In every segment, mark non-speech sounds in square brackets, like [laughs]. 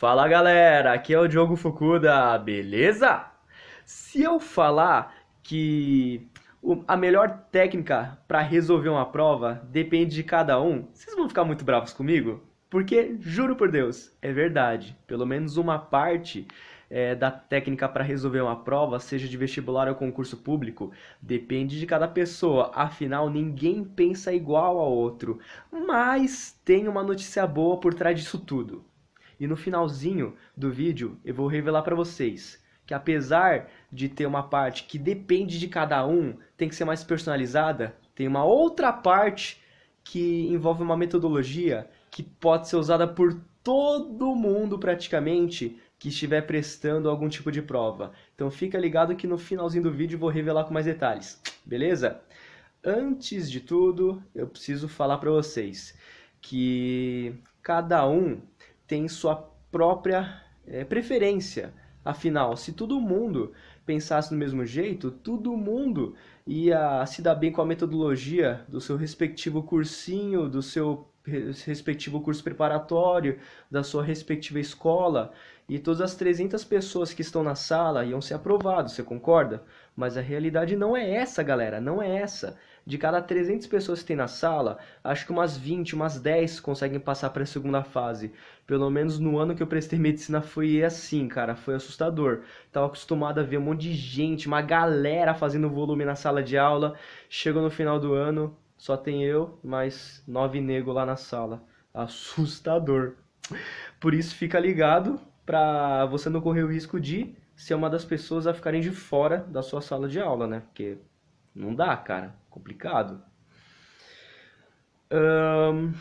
Fala galera, aqui é o Diogo Fukuda, beleza? Se eu falar que a melhor técnica para resolver uma prova depende de cada um, vocês vão ficar muito bravos comigo? Porque, juro por Deus, é verdade. Pelo menos uma parte é, da técnica para resolver uma prova, seja de vestibular ou concurso público, depende de cada pessoa. Afinal, ninguém pensa igual ao outro. Mas tem uma notícia boa por trás disso tudo. E no finalzinho do vídeo eu vou revelar para vocês que apesar de ter uma parte que depende de cada um, tem que ser mais personalizada, tem uma outra parte que envolve uma metodologia que pode ser usada por todo mundo praticamente que estiver prestando algum tipo de prova. Então fica ligado que no finalzinho do vídeo eu vou revelar com mais detalhes, beleza? Antes de tudo, eu preciso falar para vocês que cada um tem sua própria é, preferência. Afinal, se todo mundo pensasse do mesmo jeito, todo mundo ia se dar bem com a metodologia do seu respectivo cursinho, do seu respectivo curso preparatório, da sua respectiva escola, e todas as 300 pessoas que estão na sala iam ser aprovados, você concorda? Mas a realidade não é essa, galera, não é essa. De cada 300 pessoas que tem na sala, acho que umas 20, umas 10 conseguem passar para a segunda fase. Pelo menos no ano que eu prestei medicina foi assim, cara, foi assustador. Tava acostumado a ver um monte de gente, uma galera fazendo volume na sala de aula. Chegou no final do ano, só tem eu, mais nove negros lá na sala. Assustador. Por isso, fica ligado para você não correr o risco de ser uma das pessoas a ficarem de fora da sua sala de aula, né? Porque não dá, cara. Complicado. Um,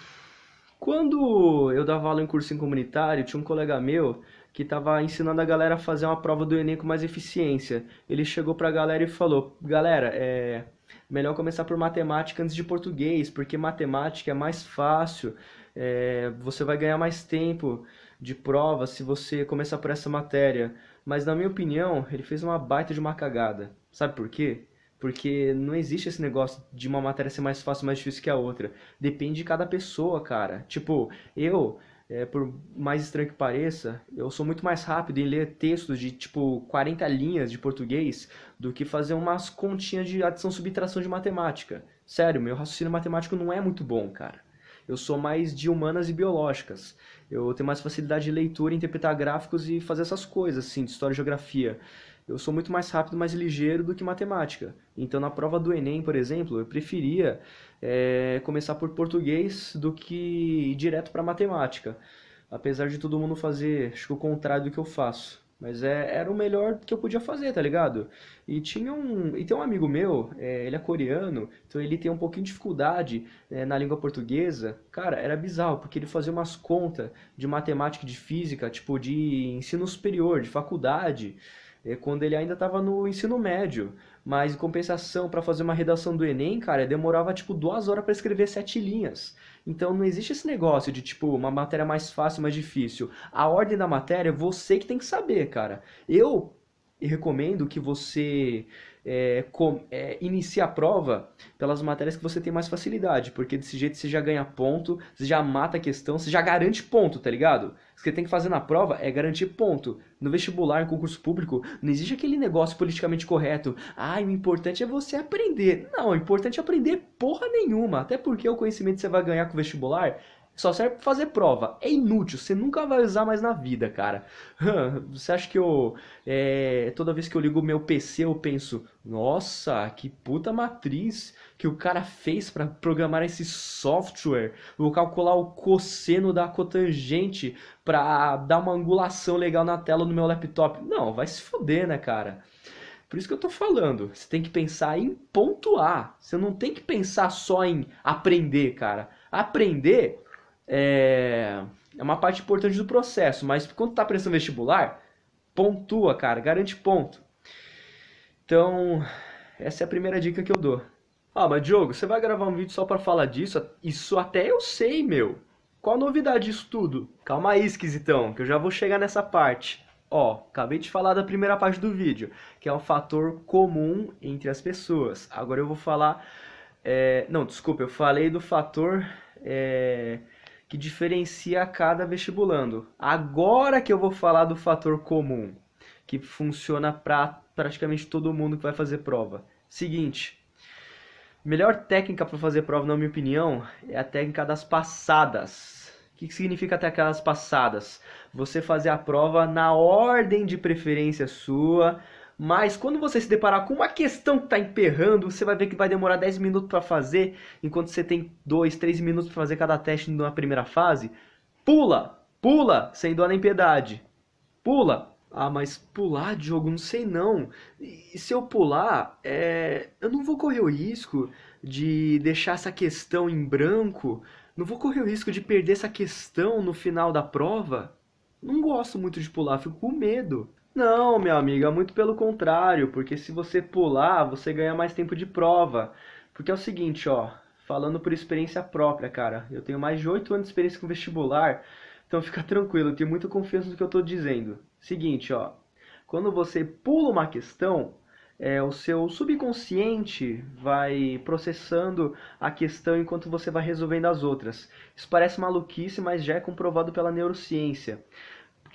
quando eu dava aula em cursinho comunitário, tinha um colega meu que estava ensinando a galera a fazer uma prova do Enem com mais eficiência. Ele chegou para a galera e falou: Galera, é, Melhor começar por matemática antes de português, porque matemática é mais fácil, é, você vai ganhar mais tempo de prova se você começar por essa matéria. Mas, na minha opinião, ele fez uma baita de uma cagada. Sabe por quê? Porque não existe esse negócio de uma matéria ser mais fácil, mais difícil que a outra. Depende de cada pessoa, cara. Tipo, eu é, por mais estranho que pareça, eu sou muito mais rápido em ler textos de tipo 40 linhas de português do que fazer umas continhas de adição subtração de matemática. Sério, meu raciocínio matemático não é muito bom, cara. Eu sou mais de humanas e biológicas. Eu tenho mais facilidade de leitura, interpretar gráficos e fazer essas coisas, assim, de história e geografia. Eu sou muito mais rápido, mais ligeiro do que matemática. Então, na prova do Enem, por exemplo, eu preferia é, começar por português do que ir direto para matemática. Apesar de todo mundo fazer, acho que o contrário do que eu faço. Mas é, era o melhor que eu podia fazer, tá ligado? E tinha um. E tem um amigo meu, é, ele é coreano, então ele tem um pouquinho de dificuldade é, na língua portuguesa. Cara, era bizarro, porque ele fazia umas contas de matemática e de física, tipo de ensino superior, de faculdade. É, quando ele ainda estava no ensino médio. Mas em compensação, para fazer uma redação do Enem, cara, demorava tipo duas horas para escrever sete linhas. Então não existe esse negócio de tipo uma matéria mais fácil, mais difícil. A ordem da matéria é você que tem que saber, cara. Eu recomendo que você é, com, é, inicia a prova pelas matérias que você tem mais facilidade, porque desse jeito você já ganha ponto, você já mata a questão, você já garante ponto, tá ligado? O que você tem que fazer na prova é garantir ponto. No vestibular, em concurso público, não existe aquele negócio politicamente correto. Ah, o importante é você aprender. Não, o importante é aprender porra nenhuma. Até porque o conhecimento que você vai ganhar com o vestibular só serve pra fazer prova. É inútil, você nunca vai usar mais na vida, cara. [laughs] você acha que eu. É, toda vez que eu ligo o meu PC, eu penso: nossa, que puta matriz que o cara fez para programar esse software. Vou calcular o cosseno da cotangente pra dar uma angulação legal na tela do meu laptop. Não, vai se fuder, né, cara? Por isso que eu tô falando, você tem que pensar em pontuar. Você não tem que pensar só em aprender, cara. Aprender é, é uma parte importante do processo, mas quando tá prestando vestibular, pontua, cara, garante ponto. Então, essa é a primeira dica que eu dou. Ah, mas Diogo, você vai gravar um vídeo só para falar disso? Isso até eu sei, meu. Qual a novidade disso tudo? Calma aí, esquisitão, que eu já vou chegar nessa parte. Ó, acabei de falar da primeira parte do vídeo, que é um fator comum entre as pessoas. Agora eu vou falar. É... Não, desculpa, eu falei do fator. É que diferencia cada vestibulando. Agora que eu vou falar do fator comum, que funciona para praticamente todo mundo que vai fazer prova. Seguinte, melhor técnica para fazer prova, na minha opinião, é a técnica das passadas. O que significa até aquelas passadas? Você fazer a prova na ordem de preferência sua, mas quando você se deparar com uma questão que está emperrando, você vai ver que vai demorar 10 minutos para fazer, enquanto você tem 2, 3 minutos para fazer cada teste na primeira fase. Pula! Pula! Sem dó nem piedade. Pula! Ah, mas pular, Diogo, não sei não. E se eu pular, é... eu não vou correr o risco de deixar essa questão em branco. Não vou correr o risco de perder essa questão no final da prova. Não gosto muito de pular, fico com medo. Não, minha amiga, é muito pelo contrário, porque se você pular, você ganha mais tempo de prova. Porque é o seguinte, ó, falando por experiência própria, cara, eu tenho mais de 8 anos de experiência com vestibular, então fica [laughs] tranquilo, eu tenho muita confiança no que eu estou dizendo. Seguinte, ó, quando você pula uma questão, é, o seu subconsciente vai processando a questão enquanto você vai resolvendo as outras. Isso parece maluquice, mas já é comprovado pela neurociência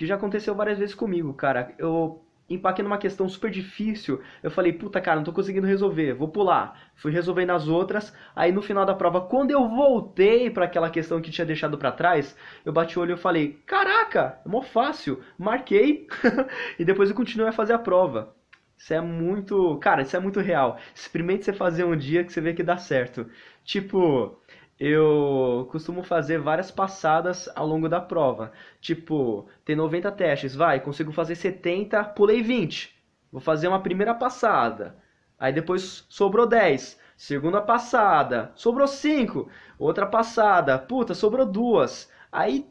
que já aconteceu várias vezes comigo, cara. Eu empaquei numa questão super difícil, eu falei, puta cara, não tô conseguindo resolver, vou pular. Fui resolvendo as outras, aí no final da prova, quando eu voltei para aquela questão que tinha deixado para trás, eu bati o olho e falei, caraca, é mó fácil, marquei, [laughs] e depois eu continuei a fazer a prova. Isso é muito. Cara, isso é muito real. Experimente você fazer um dia que você vê que dá certo. Tipo, eu costumo fazer várias passadas ao longo da prova. Tipo, tem 90 testes, vai, consigo fazer 70, pulei 20. Vou fazer uma primeira passada. Aí depois sobrou 10. Segunda passada, sobrou 5. Outra passada, puta, sobrou duas. Aí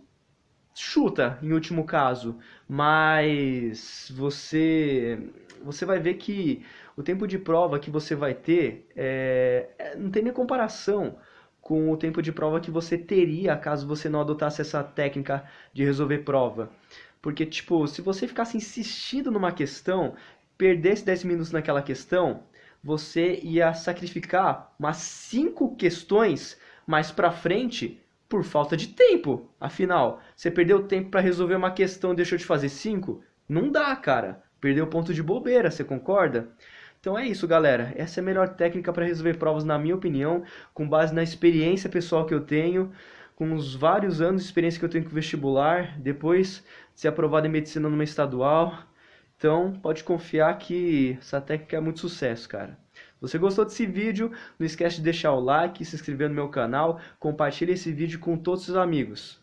chuta em último caso, mas você você vai ver que o tempo de prova que você vai ter é, é não tem nem comparação com o tempo de prova que você teria caso você não adotasse essa técnica de resolver prova. Porque, tipo, se você ficasse insistindo numa questão, perdesse 10 minutos naquela questão, você ia sacrificar umas 5 questões mais pra frente por falta de tempo. Afinal, você perdeu tempo para resolver uma questão e deixou de fazer 5? Não dá, cara. Perdeu ponto de bobeira, você concorda? Então é isso, galera. Essa é a melhor técnica para resolver provas, na minha opinião, com base na experiência pessoal que eu tenho, com os vários anos de experiência que eu tenho com vestibular, depois de ser aprovado em medicina numa estadual. Então, pode confiar que essa técnica é muito sucesso, cara. Se você gostou desse vídeo, não esquece de deixar o like, se inscrever no meu canal, compartilhe esse vídeo com todos os seus amigos.